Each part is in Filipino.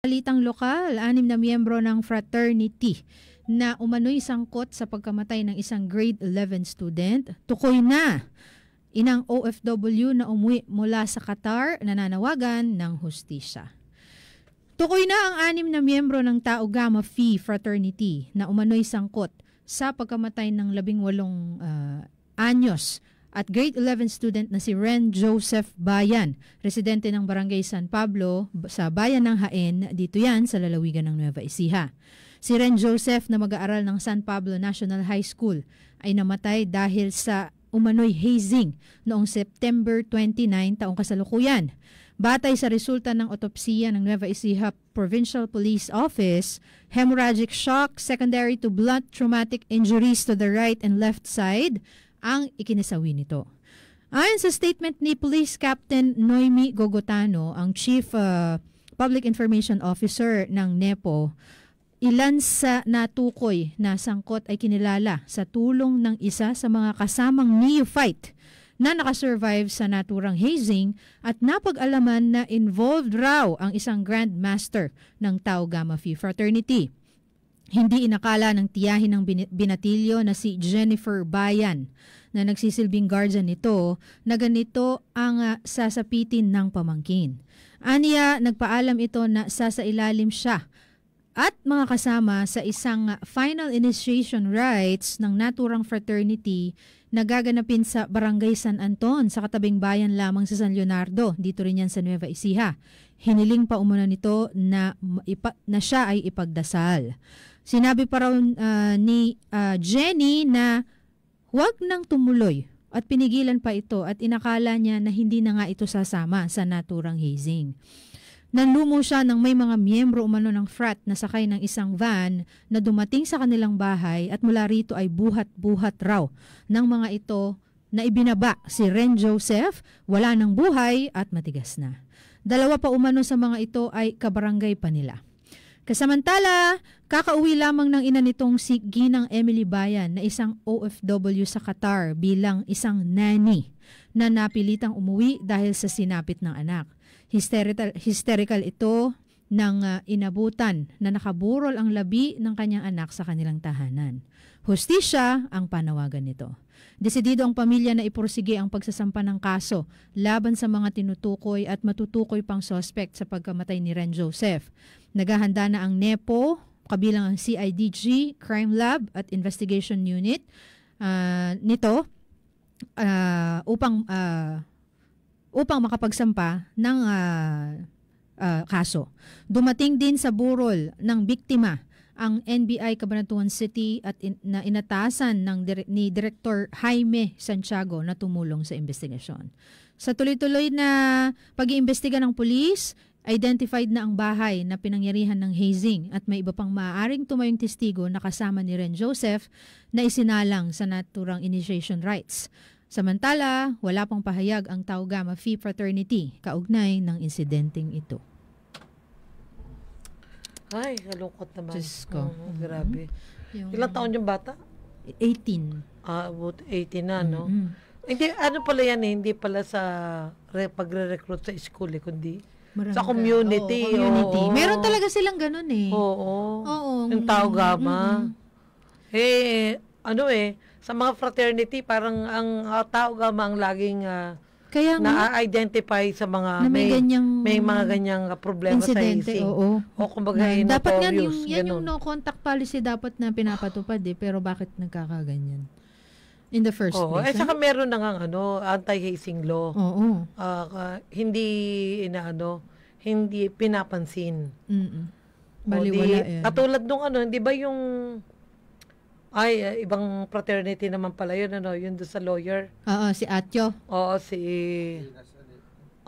Balitang lokal, anim na miyembro ng fraternity na umano'y sangkot sa pagkamatay ng isang grade 11 student, tukoy na inang OFW na umuwi mula sa Qatar nananawagan ng hustisya. Tukoy na ang anim na miyembro ng Tau Gamma Phi fraternity na umano'y sangkot sa pagkamatay ng labing walong uh, anyos at grade 11 student na si Ren Joseph Bayan, residente ng Barangay San Pablo sa Bayan ng Hain, dito yan sa lalawigan ng Nueva Ecija. Si Ren Joseph na mag-aaral ng San Pablo National High School ay namatay dahil sa umano'y hazing noong September 29 taong kasalukuyan. Batay sa resulta ng otopsiya ng Nueva Ecija Provincial Police Office, hemorrhagic shock secondary to blunt traumatic injuries to the right and left side, ang ikinisawi nito. Ayon sa statement ni Police Captain Noemi Gogotano, ang Chief uh, Public Information Officer ng NEPO, ilan sa natukoy na sangkot ay kinilala sa tulong ng isa sa mga kasamang neophyte na nakasurvive sa naturang hazing at napag-alaman na involved raw ang isang grandmaster ng Tau Gamma Phi fraternity. Hindi inakala ng tiyahin ng binatilyo na si Jennifer Bayan na nagsisilbing guardian nito na ganito ang ah, sasapitin ng pamangkin. Aniya, nagpaalam ito na sasailalim siya at mga kasama sa isang ah, final initiation rites ng naturang fraternity na gaganapin sa Barangay San Anton sa katabing bayan lamang sa San Leonardo, dito rin yan sa Nueva Ecija. Hiniling pa umuna nito na, na siya ay ipagdasal. Sinabi pa raw uh, ni uh, Jenny na huwag nang tumuloy at pinigilan pa ito at inakala niya na hindi na nga ito sasama sa naturang hazing. Nanlumo siya ng may mga miyembro umano ng frat na sakay ng isang van na dumating sa kanilang bahay at mula rito ay buhat-buhat raw ng mga ito na ibinaba si Ren Joseph, wala ng buhay at matigas na. Dalawa pa umano sa mga ito ay kabarangay pa nila. Kasamantala, kakauwi lamang ng ina nitong si Ginang Emily Bayan na isang OFW sa Qatar bilang isang nanny na napilitang umuwi dahil sa sinapit ng anak. Hysterical, hysterical ito ng uh, inabutan na nakaburol ang labi ng kanyang anak sa kanilang tahanan. Hustisya ang panawagan nito. Desidido ang pamilya na ipursige ang pagsasampa ng kaso laban sa mga tinutukoy at matutukoy pang sospek sa pagkamatay ni Ren Joseph. Naghahanda na ang NEPO, kabilang ang CIDG, Crime Lab at Investigation Unit uh, nito uh, upang uh, upang makapagsampa ng uh, uh, kaso. Dumating din sa burol ng biktima ang NBI Cabanatuan City at in, na inatasan ng ni Director Jaime Santiago na tumulong sa investigasyon. Sa tuloy-tuloy na pag-iimbestiga ng pulis, identified na ang bahay na pinangyarihan ng hazing at may iba pang maaaring tumayong testigo na kasama ni Ren Joseph na isinalang sa naturang initiation rights. Samantala, wala pang pahayag ang Tau Gamma Phi Fraternity kaugnay ng insidenteng ito. Ay, nalungkot naman. Diyos ko. Oh, grabe. Yung, Ilang taon yung bata? 18. Ah, about 18 na, no? Mm-hmm. Hindi, ano pala yan eh, hindi pala sa re, pagre-recruit sa school eh, kundi Marangga. sa community. Oo, community. Oo. Meron talaga silang ganun eh. Oo. Oo. Yung tao mm-hmm. gama. Mm-hmm. Eh, ano eh, sa mga fraternity, parang ang uh, tao gama ang laging uh, kaya nga, na-identify sa mga na may, may, ganyang, may mga ganyang ah, problema sa ising. Oo. O kumbaga na, eh, Dapat nga yung, yan ganun. yung no contact policy dapat na pinapatupad eh. Pero bakit nagkakaganyan? In the first oh, place. Eh, saka ah. meron na nga ano, anti-hazing law. Oo. Uh, uh, hindi inaano, hindi pinapansin. Mm-mm. Baliwala di, Katulad nung ano, di ba yung ay, uh, ibang fraternity naman pala yun, ano, yun doon sa lawyer. Oo, si Atyo. Oo, si...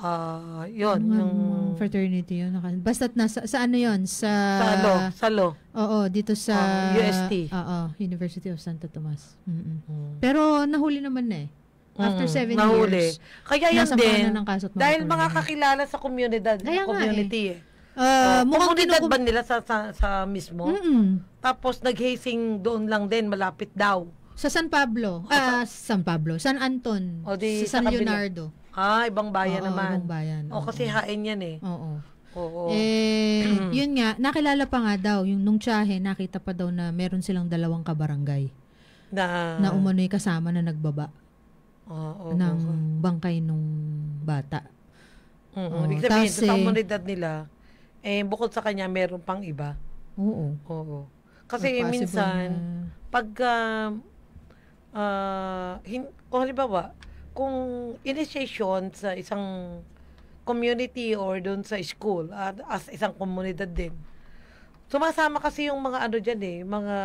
Ah, uh, yun. Ano, yung fraternity yun. Basta nasa, sa ano yun? Sa... Sa law. Sa law. Oo, dito sa... Uh, ah, UST. Oo, University of Santo Tomas. Mm-mm. Hmm. Pero nahuli naman na eh. Hmm. After mm, seven nahuli. years. Kaya yan din. ng kaso dahil mga kakilala sa komunidad, Kaya community eh, eh. Uh, uh, mukhang kinukum- nila sa, sa, sa mismo? Mm-mm. Tapos naghasing doon lang din, malapit daw. Sa San Pablo. Ah, uh, San Pablo. San Anton. O di, sa San sa Leonardo. Ah, ibang bayan oo, naman. ibang bayan. O, oh, kasi hain yan eh. Oo. Oo. Eh, yun nga, nakilala pa nga daw, yung nung tiyahe, nakita pa daw na meron silang dalawang kabarangay. Na, na umano'y kasama na nagbaba. Oo. Oh, oh, ng bangkay nung bata. Mm-hmm. Oo. Uh, Ibig sabihin, tapos, eh, nila, eh, bukod sa kanya, meron pang iba. Oo. Oo. Kasi Not ah, minsan, na... pag, uh, uh, hin- o halimbawa, kung initiation sa isang community or doon sa school, at uh, as isang komunidad din, sumasama kasi yung mga ano diyan eh, mga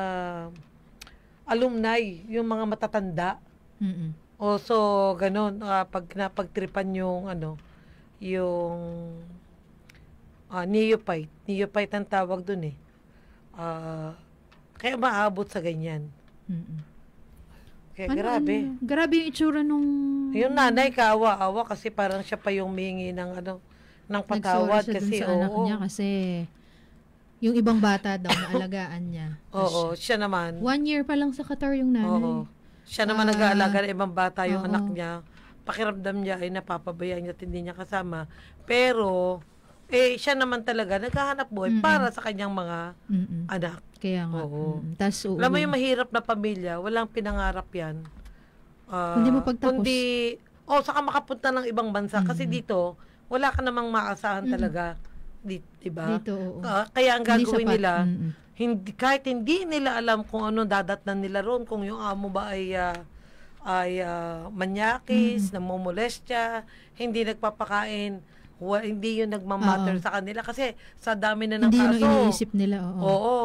alumni, yung mga matatanda. Mm-mm. O so, ganun, uh, pag napagtripan yung ano, yung uh, neophyte. Neophyte ang tawag dun eh. Uh, kaya maabot sa ganyan. Mm-mm. Kaya ano, grabe. Ano, grabe yung itsura nung... Yung nanay kaawa-awa kasi parang siya pa yung mingi ng ano, ng patawad kasi sa oo. anak niya kasi yung ibang bata daw na alagaan niya. oo, siya, siya naman. One year pa lang sa Qatar yung nanay. Oo. Siya naman uh, nag-aalaga ng ibang bata yung oo. anak niya. Pakiramdam niya ay napapabayaan niya at hindi niya kasama. Pero, eh siya naman talaga naghahanap buhay mm-hmm. para sa kanyang mga mm-hmm. anak. Kaya nga. Oo. Mm-hmm. Tas, uuwi. Alam mo yung mahirap na pamilya, walang pinangarap yan. Uh, hindi mo pagtapos. Kundi, o oh, saka makapunta ng ibang bansa. Mm-hmm. Kasi dito, wala ka namang maasahan mm-hmm. talaga. Di, diba? Dito, oo. Uh, kaya ang gagawin nila, mm-hmm. hindi, kahit hindi nila alam kung ano dadatnan nila roon, kung yung amo ba ay... Uh, ay uh, manyakis, mm. namumulestya, hindi nagpapakain well, hindi yun nagmamatter Oo. sa kanila kasi sa dami na ng Hindi yun ang kaso. iniisip nila, oo. Oo.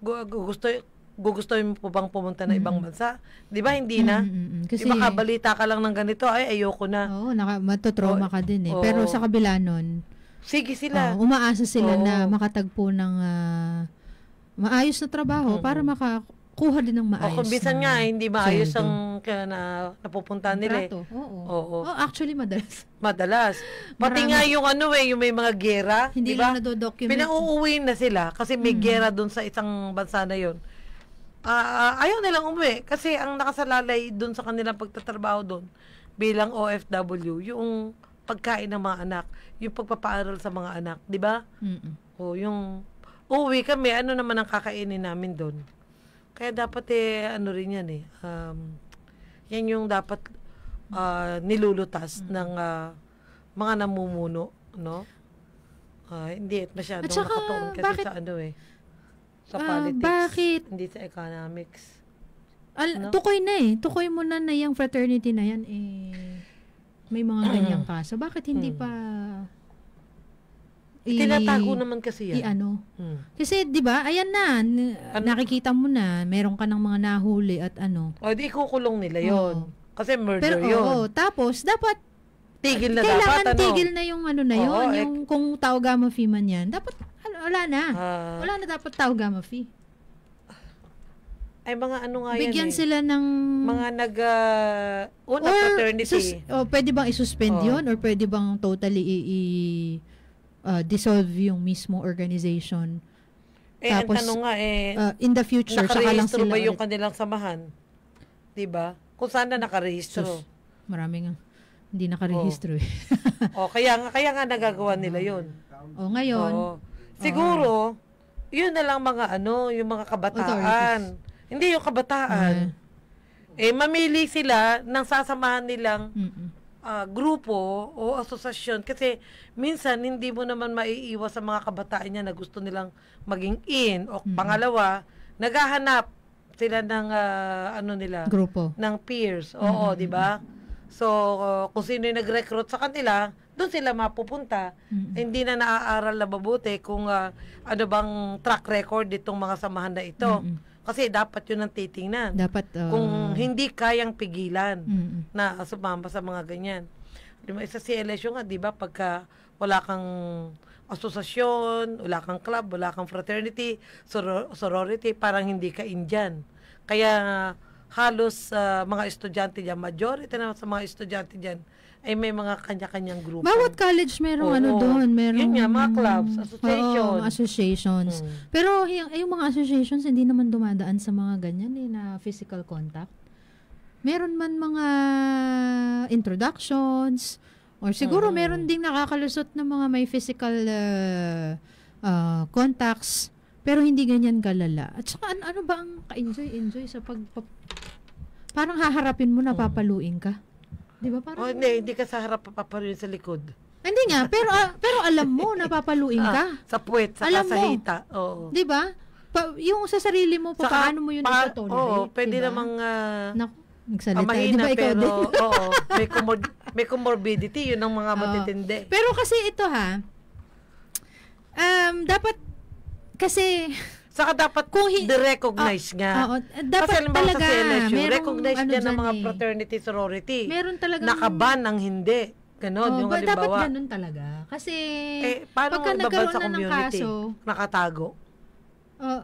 Gusto, gu- gusto gugustuhin mo po bang pumunta na ibang bansa? 'Di ba hindi na? Kasi, Kasi- Di ba kabalita ka lang ng ganito, ay ayoko na. Oo, naka, matotrauma ka din eh. oo. Pero sa kabila nun, Sige sila. oo, umaasa sila Oo. na makatagpo ng ah, maayos na trabaho Oo. para maka, kuha din ng maayos. O kung bisan nga, hindi maayos sweldo. ang ka, na, napupunta nila eh. Oo. Oo. Oh, actually, madalas. Madalas. Pati Marami. nga yung ano eh, yung may mga gera. Hindi diba? lang nadodocument. Pinauuwi na sila kasi may hmm. gera doon sa isang bansa na yon. Uh, ah, ah, ayaw nilang umuwi kasi ang nakasalalay doon sa kanilang pagtatrabaho doon bilang OFW, yung pagkain ng mga anak, yung pagpapaaral sa mga anak, di ba? O yung uwi kami, ano naman ang kakainin namin doon? Kaya dapat eh, ano rin yan eh. Um, yan yung dapat uh, nilulutas mm ng uh, mga namumuno, no? Uh, hindi at masyadong at saka, nakatuon kasi bakit, sa ano eh. Sa uh, politics. Bakit? Hindi sa economics. Al, no? Tukoy na eh. Tukoy mo na na yung fraternity na yan eh. May mga ganyang kaso. Bakit hindi hmm. pa I, Tinatago naman kasi yan. I-ano. Hmm. Kasi 'di ba? Ayan na, n- ano? nakikita mo na, meron ka ng mga nahuli at ano. O di ikukulong nila 'yon. Kasi murder Pero, 'yon. Oo, tapos dapat tigil na kailangan dapat, ano? tigil na yung ano na 'yon, Oo, eh, yung ek- kung tao gamma fee man 'yan. Dapat wala na. Uh, wala na dapat tao gamma fee. Ay mga ano nga Bigyan yan Bigyan eh. sila ng... Mga nag... Uh, una, or, fraternity. Sus- oh, pwede bang isuspend oh. yun? Or pwede bang totally i-, i- uh, dissolve yung mismo organization. Eh, Tapos, ang tanong nga, eh, uh, in the future, saka lang sila ba yung ulit. kanilang samahan? Diba? Kung sana nakarehistro. Sus, marami nga. Hindi nakarehistro oh. eh. oh, kaya, kaya nga nagagawa nila yun. Oh, ngayon. Oh. Siguro, oh. yun na lang mga ano, yung mga kabataan. Hindi yung kabataan. Uh, eh, mamili sila ng sasamahan nilang Mm-mm uh, grupo o asosasyon kasi minsan hindi mo naman maiiwas sa mga kabataan niya na gusto nilang maging in o mm-hmm. pangalawa naghahanap sila ng uh, ano nila grupo ng peers oo mm-hmm. di ba so uh, kung sino yung nag-recruit sa kanila doon sila mapupunta mm-hmm. hindi na naaaral na mabuti kung uh, ano bang track record nitong mga samahan na ito mm-hmm kasi dapat yun ang titingnan. Dapat, uh, Kung ah, hindi kayang pigilan mm-mm. na sumama sa mga ganyan. Diba, isa si elesyo nga, di ba, pagka wala kang asosasyon, wala kang club, wala kang fraternity, soror- sorority, parang hindi ka Indian. Kaya halos uh, mga estudyante dyan, majority na sa mga estudyante dyan, ay eh, may mga kanya-kanyang grupo. Bawat college merong ano oo, ano doon, merong yun nga, mga clubs, association. Oo, associations. Hmm. Pero yung, eh, yung mga associations hindi naman dumadaan sa mga ganyan eh, na physical contact. Meron man mga introductions or siguro hmm. meron ding nakakalusot ng mga may physical uh, uh, contacts pero hindi ganyan kalala. At saka ano, ano ba ang ka-enjoy-enjoy sa pag... Parang haharapin mo na hmm. papaluin ka. Di ba parang... Oh, hindi, hindi ka sa harap papaluin sa likod. Hindi nga, pero uh, pero alam mo napapaluin ka. Ah, sa puwet, sa alam kasahita. Oo. Oh. 'Di ba? Pa, yung sa sarili mo, pa, sa, paano mo yun pa, ito Oo, oh, pwede diba? namang... Uh, Naku, nagsalita. Ah, mahina, diba, pero, din? oo, may, comor- may comorbidity, yun ang mga oh. matitindi. Pero kasi ito ha, um, dapat, kasi, Saka dapat kung hi- recognize ah, ah, ah, oh, nga. Oh, dapat Kasi talaga. Sa CLSU, merong, recognize ano dyan ng mga eh. fraternity sorority. Meron talaga. Nakaban ang hindi. Ganon, oh, yung ba, halimbawa. Dapat ganun talaga. Kasi, eh, paano pagka nagkaroon sa na ng kaso, nakatago? Oh,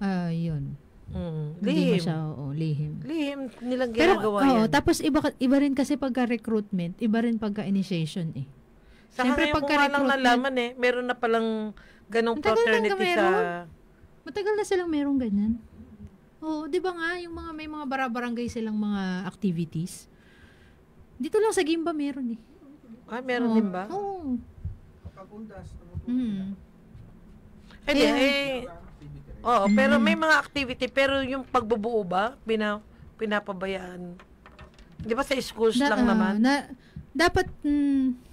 uh, yun. Mm, lihim. Hindi siya, oo, lihim. Lihim nilang ginagawa Pero, yan. Oo, tapos iba, iba rin kasi pagka-recruitment, iba rin pagka-initiation eh. Saka Siyempre, ngayon pagka ko nga lang nalaman eh, meron na palang ganong Matagal fraternity sa... Matagal na silang merong ganyan. Oo, oh, di ba nga, yung mga may mga barabarangay silang mga activities. Dito lang sa Gimba meron eh. Ah, meron oh. din ba? Oo. Oh. Kapundas. Mm. Eh, eh, eh, oh, pero mm. may mga activity, pero yung pagbubuo ba, pina, pinapabayaan? Di ba sa schools da, lang uh, naman? Na, dapat, mm,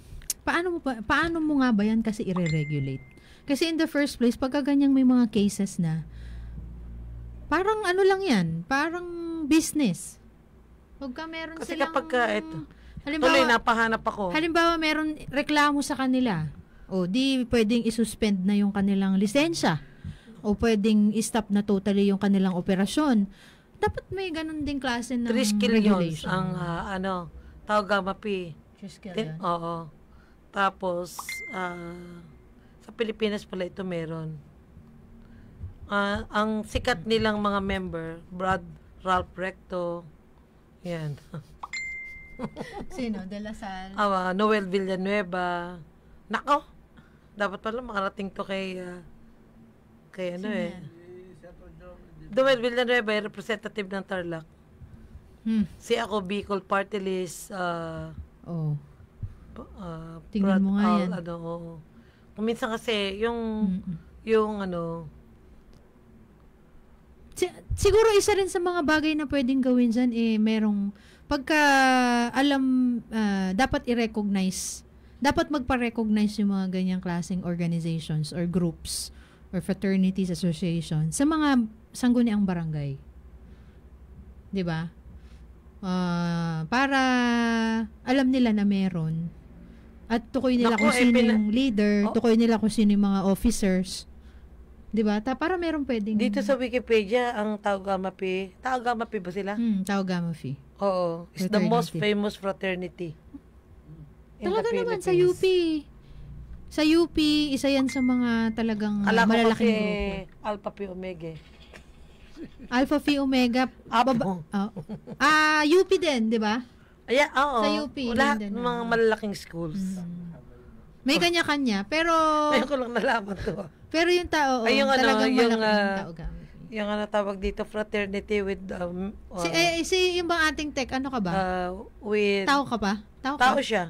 Paano mo pa, paano mo nga ba yan kasi i-regulate? Kasi in the first place, pagka ganyang may mga cases na, parang ano lang yan, parang business. Pagka meron kasi silang... Kasi kapag ito, halimbawa, tuloy napahanap ako. Halimbawa, meron reklamo sa kanila. O di pwedeng isuspend na yung kanilang lisensya. O pwedeng stop na totally yung kanilang operasyon. Dapat may ganun ding klase ng Trish regulation. ang uh, ano, tawag mapi. Trish Oo. Tapos, uh, sa Pilipinas pala ito meron. Uh, ang sikat nilang mga member, Brad Ralph Recto, yan. Sino? De La Salle? Uh, Noel Villanueva. Nako! Dapat pala makarating to kay, uh, kay ano Sino eh. Noel Villanueva, representative ng Tarlac. Hmm. Si ako, Bicol Party List, uh, oh uh, Tingnan mo nga all, yan. Ano, Kuminsan kasi yung Mm-mm. yung ano si- siguro isa rin sa mga bagay na pwedeng gawin diyan eh merong pagka alam uh, dapat i-recognize dapat magpa-recognize yung mga ganyang klaseng organizations or groups or fraternities association sa mga sangguniang barangay. 'Di ba? Uh, para alam nila na meron at tukoy nila Naku, kung eh, sino yung leader, oh. tukoy nila kung sino yung mga officers. 'Di ba? Ta para meron pwedeng Dito sa Wikipedia ang Tau Phi. Tau Phi ba sila? Hmm, Tau Phi. Oo, it's the most famous fraternity. Talaga naman sa UP. Sa UP, isa yan sa mga talagang Alam malalaking grupo. Alpha Phi Omega. Alpha Phi Omega. Baba, oh. Ah, uh, ah, UP din, 'di ba? Ayan, oo. Sa UP. Lahat ng mga malalaking schools. Mm. May kanya-kanya, pero... Ayun ko lang nalaman to. Pero yung tao, oo, Ay, yung ano, talagang ano, yung, malaking uh, tao gamit. Yung ano tawag dito, fraternity with... Um, uh, si, oh, eh, si yung bang ating tech, ano ka ba? Uh, with... Tao ka pa? Tao, ka? tao siya.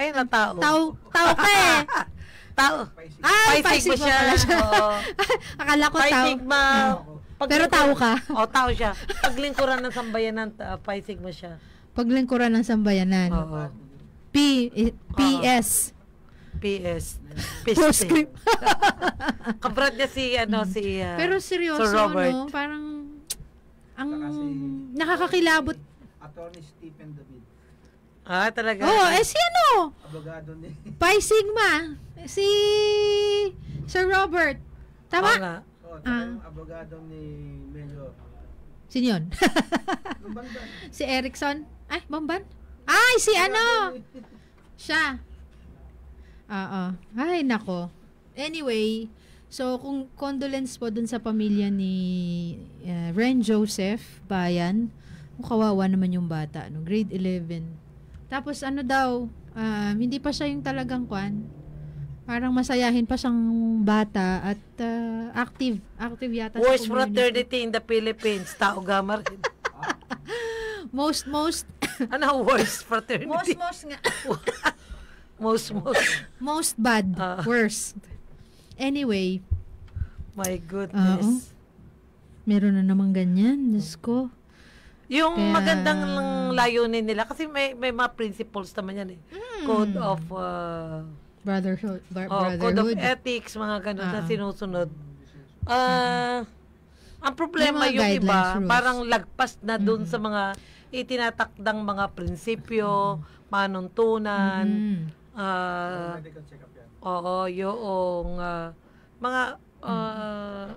Ayun na, tao. Tao, tao ka eh. tao. Ay, ah, Pi Sigma siya. siya. Akala ko Pi tao. Sigma. Pero tao ka. Oo, oh, tao siya. Paglingkuran ng sambayanan, uh, Pi Sigma siya. Paglingkuran ng sambayanan. Oo. P, eh, PS. PS. Postscript. Kabrat niya si, ano, si uh, Pero seryoso, Sir Robert. no? Parang, ang nakakakilabot. Attorney Stephen David. Ah, talaga? Oo, oh, eh si ano? Abogado ni... Pi Sigma. Si Sir Robert. Tama? Oo nga. Oo, ah. abogado ni Melio. Sino yun? si Erickson? Ay, bomban. Ay, si ano? Siya. Oo. Ay, nako. Anyway, so kung condolence po dun sa pamilya ni uh, Ren Joseph Bayan. Kawawa naman yung bata, no? Grade 11. Tapos ano daw, um, hindi pa siya yung talagang kwan. Parang masayahin pa siyang bata at uh, active. Active yata. Worst fraternity in the Philippines. Tao gamer. Most, most. ano, worst fraternity? Most, most nga. most, most. Most bad. Uh, worst. Anyway. My goodness. Uh-oh. Ah, Meron na naman ganyan. Diyos ko. Yung Kaya... magandang layunin nila kasi may may mga principles naman yan eh. Mm. Code of uh, brotherhood, br- oh, brotherhood. Code of ethics, mga ganun uh na ah. sinusunod. Uh, uh Ang problema yung, yung iba, rules. parang lagpas na doon mm-hmm. sa mga itinatakdang mga prinsipyo, panuntunan, mm. hmm mm-hmm. uh, oo, yung uh, ah, mga uh, mm-hmm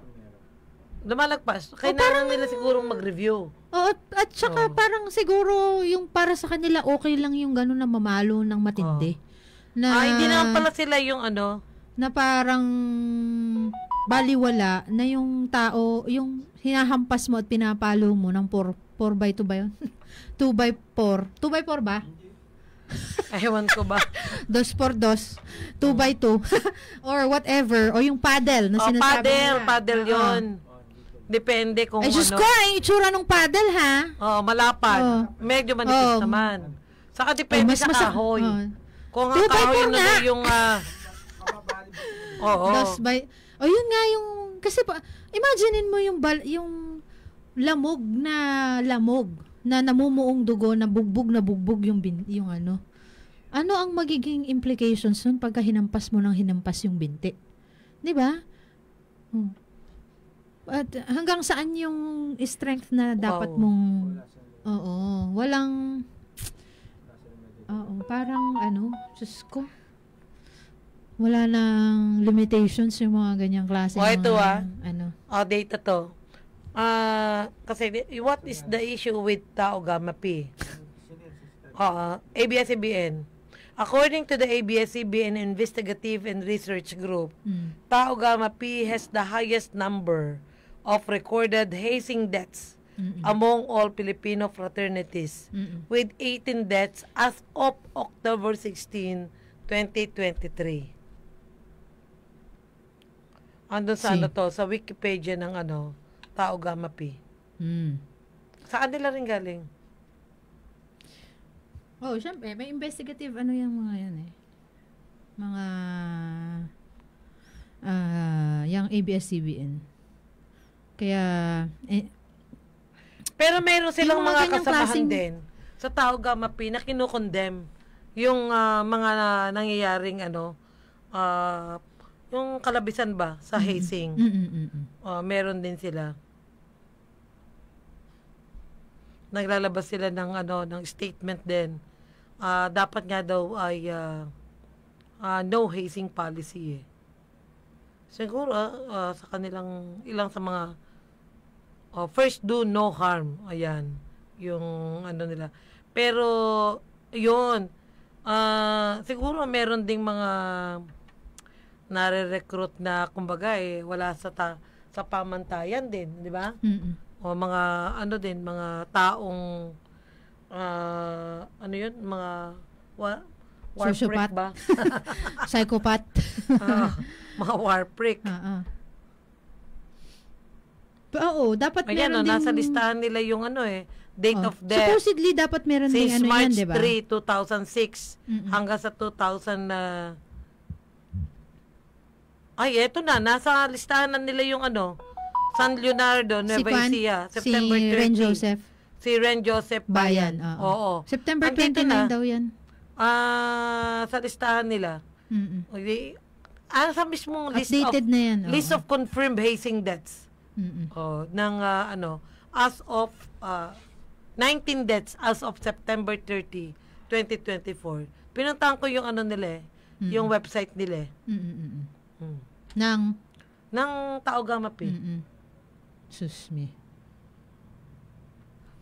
lumalagpas. Oh, Kailangan oh, nila siguro mag-review. Oo, at, at saka oh. parang siguro yung para sa kanila okay lang yung gano'n na mamalo ng matindi. Oh. Na, ah, hindi na pala sila yung ano? Na parang baliwala na yung tao, yung hinahampas mo at pinapalo mo ng 4 by 2 ba yun? 2 by 4. 2 by 4 ba? Ewan ko ba. dos por dos. 2 by 2. or whatever. O yung paddle na oh, sinasabi paddle, na. paddle uh-huh. Depende kung Ay, ano. Ay, Diyos ko, ah, yung itsura ng paddle, ha? Oo, oh, malapad. Oh. Medyo manipis oh. naman. Saka depende oh, mas, sa kahoy. Oh. Kung ang kahoy na na yung... Uh, Oh, oh. Dos by... O oh, yun nga yung... Kasi pa, imaginein mo yung, bal, yung lamog na lamog na namumuong dugo na bugbog na bugbog yung bin, yung ano. Ano ang magiging implications nun pagka hinampas mo ng hinampas yung binti? 'Di ba? Hmm. At hanggang saan yung strength na dapat wow. mong Oo, walang Oo, parang ano, just ko. Wala nang limitations yung mga ganyang klase. Oh, ito ah. Ano. Oh, data to. Uh, kasi what is the issue with Taoga Mapi? Uh, ABS-CBN. According to the ABS-CBN Investigative and Research Group, mm. Taoga Mapi has the highest number of recorded hazing deaths Mm-mm. among all Filipino fraternities Mm-mm. with 18 deaths as of October 16, 2023. Andun sa si. ano to, sa Wikipedia ng ano, tao gamapi. Mm. Saan nila rin galing? Oh, syempre, may investigative ano yung mga yan eh. Mga uh, yung ABS-CBN. Kaya eh, pero meron silang mga, mga kasamahan klaseng... din sa tao gamapi na kinukondem yung uh, mga uh, nangyayaring ano uh, yung kalabisan ba sa hazing. Mm-mm. Mm-mm. Uh, meron din sila naglalabas sila ng ano ng statement din. Uh, dapat nga daw ay uh, uh, no hazing policy eh. Siguro uh, sa kanilang ilang sa mga uh, first do no harm. Ayan. Yung ano nila. Pero yun uh, siguro meron ding mga nare-recruit na kumbaga eh wala sa ta- sa pamantayan din, di ba? mm o mga ano din mga taong uh, ano yun mga wa, war Sociopath. ba? Psychopath. uh, mga war prick. Uh-uh. Oo, dapat Ayan, meron no, din... nasa listahan nila yung ano eh, date oh. of death. Supposedly, dapat meron Since ding ano March yan, diba? 3, 2006 Mm-mm. hanggang sa 2000 Uh... Ay, eto na, nasa listahan na nila yung ano, San Leonardo, Nueva si Ecija, September si 30. Si Ren Joseph. Si Ren Joseph Bayan. Bayan oo. oo. September Andito 29 na, daw yan. Ah, uh, sa listahan nila. Mm-mm. Ah, sa mismong list Updated of, na yan, oo. list of confirmed hazing deaths. Mm-mm. Oh, ng uh, ano, as of uh, ah, 19 deaths as of September 30, 2024. Pinuntahan ko yung ano nila eh, mm-hmm. yung website nila Mm-hmm. Mm. Ng? Ng Taogamapi. Mm-hmm. Sus me.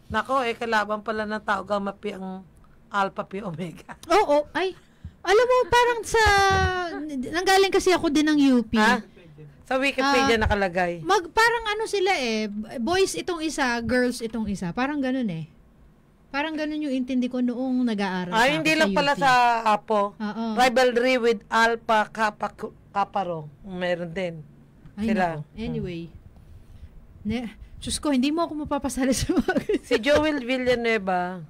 Nako, eh, kalaban pala ng tao gamapi ang alpha pi omega. Oo, ay. Alam mo, parang sa... Nanggaling kasi ako din ng UP. Ah? Sa Wikipedia uh, nakalagay. Mag, parang ano sila eh. Boys itong isa, girls itong isa. Parang ganun eh. Parang ganun yung intindi ko noong nag-aaral. Ah, hindi lang pala sa Apo. Uh-oh. Rivalry with Alpha Kappa, Kappa Rho. Meron din. Ay, sila. Anyway. Hmm. Ne, Diyos ko, hindi mo ako mapapasali sa mga Si Joel Villanueva.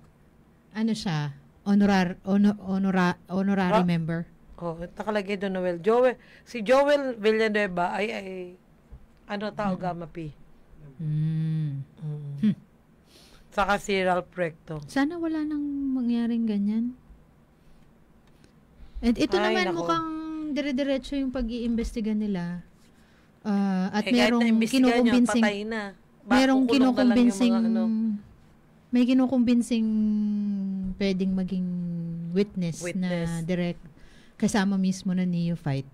Ano siya? Honorar, honor, honora, honorary ah. member? Oh, nakalagay doon Noel. Joel, si Joel Villanueva ay, ay ano tao hmm. gamma Mm. Mm. Hmm. Saka si Ralph Recto. Sana wala nang mangyaring ganyan. At ito Ay, naman nako. mukhang dire-diretso yung pag-iimbestiga nila. Uh, at eh, merong kinukumbinsing na. Ba, merong kinukumbinsing na ano. may kinukumbinsing pwedeng maging witness, witness na direct kasama mismo na niyo fight.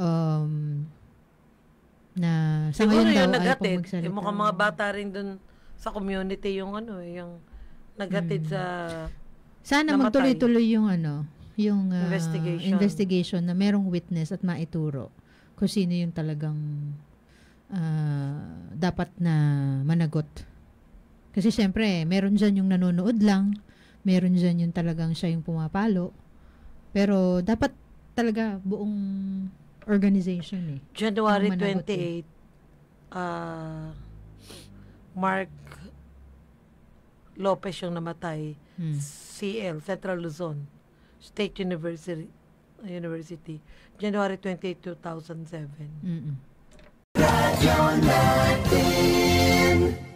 Um, na sa Siguro ngayon yung daw nagatid, ay Yung eh, mukhang mga bata rin dun sa community yung ano, eh, yung nagatid hmm. sa Sana namatay. magtuloy-tuloy yung ano, yung uh, investigation. investigation na merong witness at maituro kung sino yung talagang uh, dapat na managot. Kasi syempre, meron dyan yung nanonood lang, meron dyan yung talagang siya yung pumapalo. Pero dapat talaga buong organization eh. January 28, eh. uh, Mark Lopez yung namatay, hmm. CL, Central Luzon, State University, University, January 28, 2007. Mm-mm.